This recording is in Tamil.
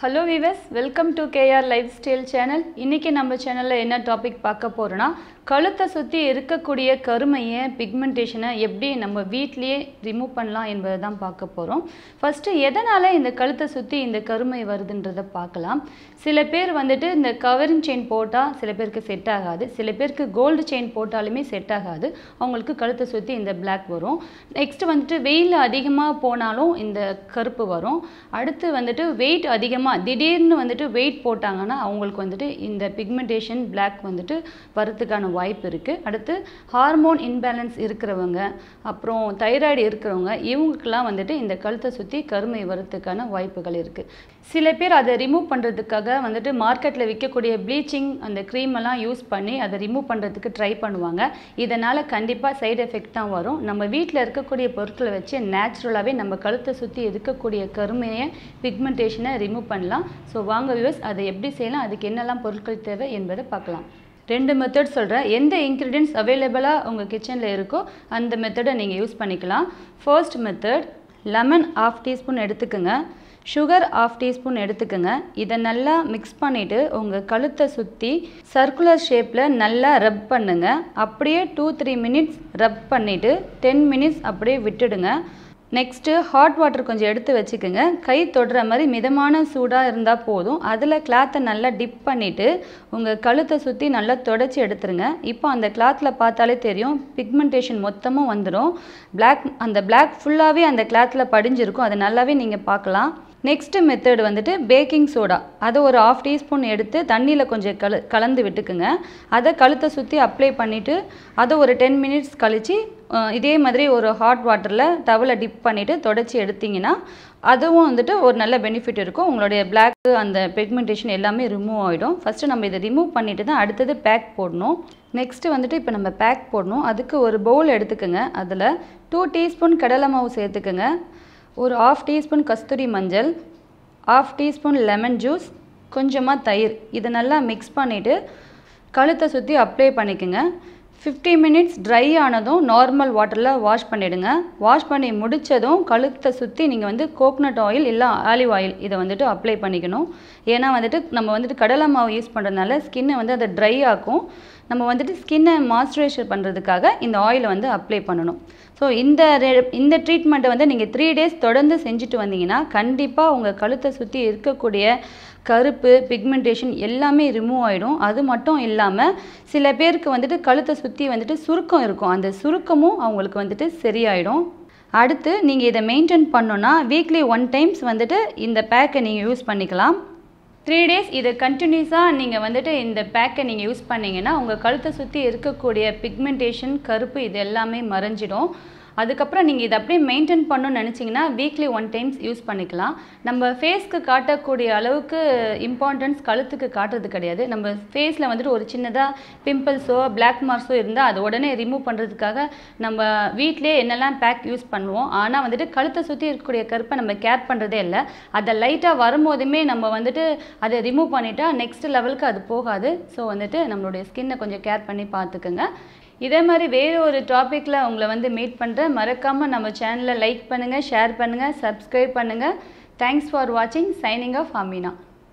hello viewers welcome to KR lifestyle channel இன்றைக்கி நம்ம சேனலில் என்ன டாபிக் பார்க்க போகிறோன்னா கழுத்தை சுற்றி இருக்கக்கூடிய கருமையை பிக்மெண்டேஷனை எப்படி நம்ம வீட்லேயே ரிமூவ் பண்ணலாம் என்பதை தான் பார்க்க போகிறோம் ஃபஸ்ட்டு எதனால் இந்த கழுத்தை சுற்றி இந்த கருமை வருதுன்றதை பார்க்கலாம் சில பேர் வந்துட்டு இந்த கவரிங் செயின் போட்டால் சில பேருக்கு செட் ஆகாது சில பேருக்கு கோல்டு செயின் போட்டாலுமே செட் ஆகாது அவங்களுக்கு கழுத்தை சுற்றி இந்த பிளாக் வரும் நெக்ஸ்ட்டு வந்துட்டு வெயில் அதிகமாக போனாலும் இந்த கருப்பு வரும் அடுத்து வந்துட்டு வெயிட் அதிகமாக அதிகமாக திடீர்னு வந்துட்டு வெயிட் போட்டாங்கன்னா அவங்களுக்கு வந்துட்டு இந்த பிக்மெண்டேஷன் பிளாக் வந்துட்டு வரத்துக்கான வாய்ப்பு இருக்குது அடுத்து ஹார்மோன் இன்பேலன்ஸ் இருக்கிறவங்க அப்புறம் தைராய்டு இருக்கிறவங்க இவங்களுக்கெல்லாம் வந்துட்டு இந்த கழுத்தை சுற்றி கருமை வரத்துக்கான வாய்ப்புகள் இருக்குது சில பேர் அதை ரிமூவ் பண்ணுறதுக்காக வந்துட்டு மார்க்கெட்டில் விற்கக்கூடிய ப்ளீச்சிங் அந்த க்ரீமெல்லாம் யூஸ் பண்ணி அதை ரிமூவ் பண்ணுறதுக்கு ட்ரை பண்ணுவாங்க இதனால் கண்டிப்பாக சைடு எஃபெக்ட் தான் வரும் நம்ம வீட்டில் இருக்கக்கூடிய பொருட்களை வச்சு நேச்சுரலாகவே நம்ம கழுத்தை சுற்றி இருக்கக்கூடிய கருமையை பிக்மெண்டேஷனை ரிமூவ் பண்ண பண்ணலாம் ஸோ வாங்க வியூஸ் அதை எப்படி செய்யலாம் அதுக்கு என்னெல்லாம் பொருட்கள் தேவை என்பதை பார்க்கலாம் ரெண்டு மெத்தட் சொல்கிறேன் எந்த இன்க்ரீடியன்ஸ் அவைலபிளாக உங்கள் கிச்சனில் இருக்கோ அந்த மெத்தடை நீங்கள் யூஸ் பண்ணிக்கலாம் first method lemon half teaspoon எடுத்துக்கோங்க சுகர் ஆஃப் டீஸ்பூன் எடுத்துக்கோங்க இதை நல்லா மிக்ஸ் பண்ணிவிட்டு உங்கள் கழுத்தை சுற்றி சர்க்குலர் ஷேப்பில் நல்லா ரப் பண்ணுங்கள் அப்படியே டூ த்ரீ மினிட்ஸ் ரப் பண்ணிவிட்டு டென் மினிட்ஸ் அப்படியே விட்டுடுங்க நெக்ஸ்ட்டு ஹாட் வாட்டர் கொஞ்சம் எடுத்து வச்சுக்கோங்க கை தொடுற மாதிரி மிதமான சூடாக இருந்தால் போதும் அதில் கிளாத்தை நல்லா டிப் பண்ணிவிட்டு உங்கள் கழுத்தை சுற்றி நல்லா தொடச்சி எடுத்துருங்க இப்போ அந்த கிளாத்தில் பார்த்தாலே தெரியும் பிக்மெண்டேஷன் மொத்தமும் வந்துடும் பிளாக் அந்த பிளாக் ஃபுல்லாகவே அந்த கிளாத்தில் படிஞ்சிருக்கும் அது நல்லாவே நீங்கள் பார்க்கலாம் நெக்ஸ்ட்டு மெத்தட் வந்துட்டு பேக்கிங் சோடா அதை ஒரு ஆஃப் டீஸ்பூன் எடுத்து தண்ணியில் கொஞ்சம் கல கலந்து விட்டுக்குங்க அதை கழுத்தை சுற்றி அப்ளை பண்ணிவிட்டு அதை ஒரு டென் மினிட்ஸ் கழித்து இதே மாதிரி ஒரு ஹாட் வாட்டரில் டவலை டிப் பண்ணிவிட்டு தொடச்சி எடுத்திங்கன்னா அதுவும் வந்துட்டு ஒரு நல்ல பெனிஃபிட் இருக்கும் உங்களுடைய பிளாக் அந்த பெக்மெண்டேஷன் எல்லாமே ரிமூவ் ஆகிடும் ஃபஸ்ட்டு நம்ம இதை ரிமூவ் பண்ணிவிட்டு தான் அடுத்தது பேக் போடணும் நெக்ஸ்ட்டு வந்துட்டு இப்போ நம்ம பேக் போடணும் அதுக்கு ஒரு பவுல் எடுத்துக்கோங்க அதில் டூ டீஸ்பூன் கடலை மாவு சேர்த்துக்கோங்க ஒரு ஆஃப் டீஸ்பூன் கஸ்தூரி மஞ்சள் ஆஃப் டீஸ்பூன் லெமன் ஜூஸ் கொஞ்சமாக தயிர் இதை நல்லா மிக்ஸ் பண்ணிவிட்டு கழுத்தை சுற்றி அப்ளை பண்ணிக்கோங்க ஃபிஃப்டி மினிட்ஸ் ட்ரை ஆனதும் நார்மல் வாட்டரில் வாஷ் பண்ணிவிடுங்க வாஷ் பண்ணி முடித்ததும் கழுத்தை சுற்றி நீங்கள் வந்து கோக்னட் ஆயில் இல்லை ஆலிவ் ஆயில் இதை வந்துட்டு அப்ளை பண்ணிக்கணும் ஏன்னா வந்துட்டு நம்ம வந்துட்டு கடலை மாவு யூஸ் பண்ணுறதுனால ஸ்கின்னை வந்து அதை ட்ரை ஆக்கும் நம்ம வந்துட்டு ஸ்கின்னை மாய்ஸ்சரைசர் பண்ணுறதுக்காக இந்த ஆயிலை வந்து அப்ளை பண்ணணும் ஸோ இந்த ரெ இந்த ட்ரீட்மெண்ட்டை வந்து நீங்கள் த்ரீ டேஸ் தொடர்ந்து செஞ்சுட்டு வந்தீங்கன்னா கண்டிப்பாக உங்கள் கழுத்தை சுற்றி இருக்கக்கூடிய கருப்பு பிக்மெண்டேஷன் எல்லாமே ரிமூவ் ஆகிடும் அது மட்டும் இல்லாமல் சில பேருக்கு வந்துட்டு கழுத்தை சுற்றி வந்துட்டு சுருக்கம் இருக்கும் அந்த சுருக்கமும் அவங்களுக்கு வந்துட்டு சரியாயிடும் அடுத்து நீங்கள் இதை மெயின்டைன் பண்ணோன்னா வீக்லி ஒன் டைம்ஸ் வந்துட்டு இந்த பேக்கை நீங்கள் யூஸ் பண்ணிக்கலாம் த்ரீ டேஸ் இது கண்டினியூஸாக நீங்கள் வந்துட்டு இந்த பேக்கை நீங்கள் யூஸ் பண்ணிங்கன்னா உங்கள் கழுத்தை சுற்றி இருக்கக்கூடிய பிக்மெண்டேஷன் கருப்பு இது எல்லாமே மறைஞ்சிடும் அதுக்கப்புறம் நீங்கள் இதை அப்படியே மெயின்டைன் பண்ணணும்னு நினச்சிங்கன்னா வீக்லி ஒன் டைம்ஸ் யூஸ் பண்ணிக்கலாம் நம்ம ஃபேஸ்க்கு காட்டக்கூடிய அளவுக்கு இம்பார்ட்டன்ஸ் கழுத்துக்கு காட்டுறது கிடையாது நம்ம ஃபேஸில் வந்துட்டு ஒரு சின்னதாக பிம்பிள்ஸோ பிளாக் மார்க்ஸோ இருந்தால் அதை உடனே ரிமூவ் பண்ணுறதுக்காக நம்ம வீட்லேயே என்னெல்லாம் பேக் யூஸ் பண்ணுவோம் ஆனால் வந்துட்டு கழுத்தை சுற்றி இருக்கக்கூடிய கருப்பை நம்ம கேர் பண்ணுறதே இல்லை அதை லைட்டாக வரும்போதுமே நம்ம வந்துட்டு அதை ரிமூவ் பண்ணிட்டா நெக்ஸ்ட் லெவலுக்கு அது போகாது ஸோ வந்துட்டு நம்மளுடைய ஸ்கின்னை கொஞ்சம் கேர் பண்ணி பார்த்துக்குங்க இதே மாதிரி வேறு ஒரு டாப்பிக்கில் உங்களை வந்து மீட் பண்ணுறேன் மறக்காமல் நம்ம சேனலை லைக் பண்ணுங்கள் ஷேர் பண்ணுங்கள் சப்ஸ்கிரைப் பண்ணுங்கள் தேங்க்ஸ் ஃபார் வாட்சிங் சைனிங் ஆஃப் அமீனா